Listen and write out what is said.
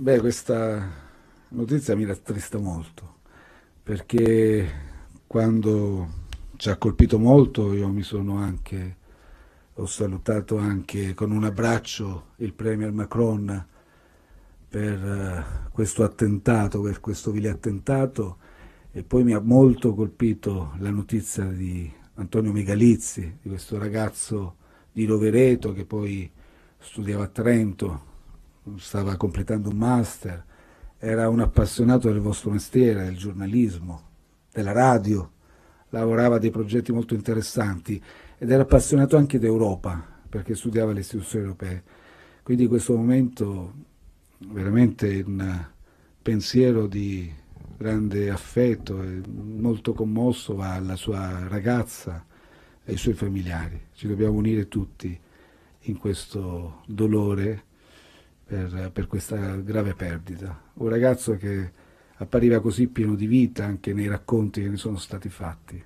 Beh, questa notizia mi rattrista molto, perché quando ci ha colpito molto io mi sono anche, ho salutato anche con un abbraccio il Premier Macron per eh, questo attentato, per questo vile attentato e poi mi ha molto colpito la notizia di Antonio Megalizzi, di questo ragazzo di Rovereto che poi studiava a Trento, stava completando un master, era un appassionato del vostro mestiere, del giornalismo, della radio, lavorava a dei progetti molto interessanti ed era appassionato anche d'Europa perché studiava le istituzioni europee. Quindi in questo momento veramente un pensiero di grande affetto e molto commosso va alla sua ragazza e ai suoi familiari. Ci dobbiamo unire tutti in questo dolore per, per questa grave perdita. Un ragazzo che appariva così pieno di vita anche nei racconti che ne sono stati fatti.